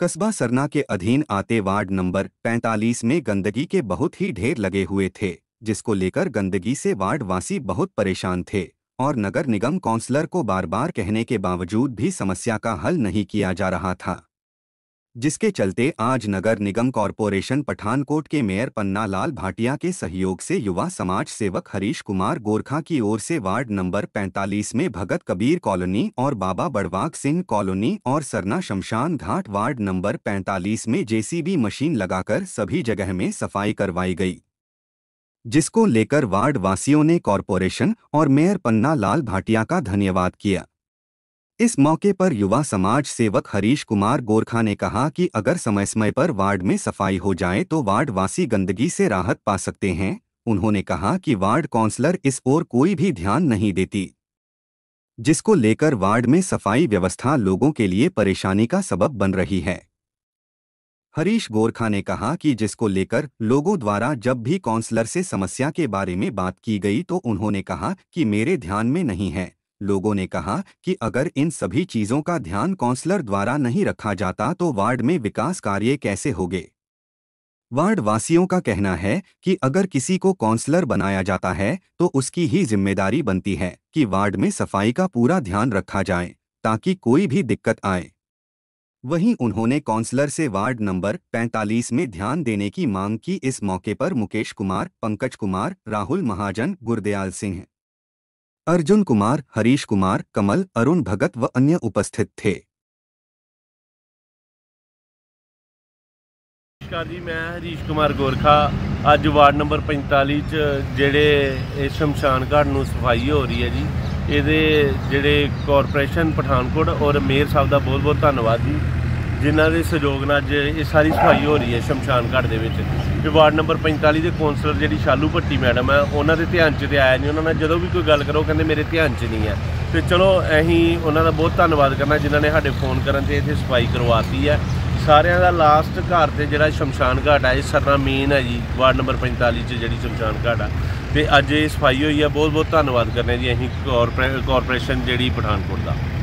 कस्बा सरना के अधीन आते वार्ड नंबर 45 में गंदगी के बहुत ही ढेर लगे हुए थे जिसको लेकर गंदगी से वार्डवासी बहुत परेशान थे और नगर निगम काउंसलर को बार बार कहने के बावजूद भी समस्या का हल नहीं किया जा रहा था जिसके चलते आज नगर निगम कॉरपोरेशन पठानकोट के मेयर पन्ना लाल भाटिया के सहयोग से युवा समाज सेवक हरीश कुमार गोरखा की ओर से वार्ड नंबर 45 में भगत कबीर कॉलोनी और बाबा बड़वाग सिंह कॉलोनी और सरना शमशान घाट वार्ड नंबर 45 में जेसीबी मशीन लगाकर सभी जगह में सफाई करवाई गई जिसको लेकर वार्ड वासियों ने कॉरपोरेशन और मेयर पन्ना लाल भाटिया का धन्यवाद किया इस मौके पर युवा समाज सेवक हरीश कुमार गोरखा ने कहा कि अगर समय समय पर वार्ड में सफाई हो जाए तो वार्ड वासी गंदगी से राहत पा सकते हैं उन्होंने कहा कि वार्ड काउंसलर इस ओर कोई भी ध्यान नहीं देती जिसको लेकर वार्ड में सफाई व्यवस्था लोगों के लिए परेशानी का सबब बन रही है हरीश गोरखा ने कहा कि जिसको लेकर लोगों द्वारा जब भी काउंसलर से समस्या के बारे में बात की गई तो उन्होंने कहा कि मेरे ध्यान में नहीं है लोगों ने कहा कि अगर इन सभी चीजों का ध्यान काउंसलर द्वारा नहीं रखा जाता तो वार्ड में विकास कार्य कैसे होंगे वार्ड वासियों का कहना है कि अगर किसी को काउंसलर बनाया जाता है तो उसकी ही जिम्मेदारी बनती है कि वार्ड में सफाई का पूरा ध्यान रखा जाए ताकि कोई भी दिक्कत आए वहीं उन्होंने काउंसलर से वार्ड नंबर 45 में ध्यान देने की मांग की इस मौके पर मुकेश कुमार पंकज कुमार राहुल महाजन गुरदयाल सिंह अर्जुन कुमार हरीश कुमार कमल अरुण भगत व अन्य उपस्थित थे ਨਮਸਕਾਰ ਜੀ ਮੈਂ ਹਰੀਸ਼ ਕੁਮਾਰ ਗੋਰਖਾ ਅੱਜ ਵਾਰਡ ਨੰਬਰ 45 ਚ ਜਿਹੜੇ ਇਹ ਸ਼ਮਸ਼ਾਨ ਘਾਟ ਨੂੰ ਸਫਾਈ ਹੋ ਰਹੀ ਹੈ ਜੀ ਇਹਦੇ ਜਿਹੜੇ ਕਾਰਪੋਰੇਸ਼ਨ ਪਠਾਨਕੋਟ ਔਰ ਮੇਅਰ ਸਾਹਿਬ ਦਾ ਬਹੁਤ ਬਹੁਤ ਧੰਨਵਾਦ ਜੀ ਜਿਨ੍ਹਾਂ ਦੇ ਸਹਿਯੋਗ ਨਾਲ ਅੱਜ ਇਹ ਸਾਰੀ ਸਫਾਈ ਹੋ ਰਹੀ ਹੈ ਸ਼ਮਸ਼ਾਨ ਘਾਟ ਦੇ ਵਿੱਚ ਤੇ ਵਾਰਡ ਨੰਬਰ 45 ਦੇ ਕੌਂਸਲਰ ਜਿਹੜੀ ਸ਼ਾਲੂ ਭੱਟੀ ਮੈਡਮ ਹੈ ਉਹਨਾਂ ਦੇ ਧਿਆਨ 'ਚ ਤੇ ਆਇਆ ਨਹੀਂ ਉਹਨਾਂ ਨਾਲ ਜਦੋਂ ਵੀ ਕੋਈ ਗੱਲ ਕਰੋ ਕਹਿੰਦੇ ਮੇਰੇ ਧਿਆਨ 'ਚ ਨਹੀਂ ਹੈ ਤੇ ਚਲੋ ਅਸੀਂ ਉਹਨਾਂ ਦਾ ਬਹੁਤ ਧੰਨਵਾਦ ਕਰਨਾ ਜਿਨ੍ਹਾਂ ਨੇ ਸਾਡੇ ਫੋਨ ਕਰਨ ਤੇ ਇੱਥੇ ਸਫਾਈ ਕਰਵਾਤੀ ਹੈ ਸਾਰਿਆਂ ਦਾ ਲਾਸਟ ਘਰ ਤੇ ਜਿਹੜਾ ਸ਼ਮਸ਼ਾਨ ਘਾਟ ਹੈ ਇਹ ਸਰਨਾ ਮੇਨ ਹੈ ਜੀ ਵਾਰਡ ਨੰਬਰ 45 'ਚ ਜਿਹੜੀ ਸ਼ਮਸ਼ਾਨ ਘਾਟ ਆ ਤੇ ਅੱਜ ਇਹ ਸਫਾਈ ਹੋਈ ਹੈ ਬਹੁਤ ਬਹੁਤ ਧੰਨਵਾਦ ਕਰਨੇ ਜੀ ਅਸੀਂ ਕਾਰਪੋਰੇਸ਼ਨ ਜਿਹੜੀ ਪਠਾਨਕੋਟ ਦਾ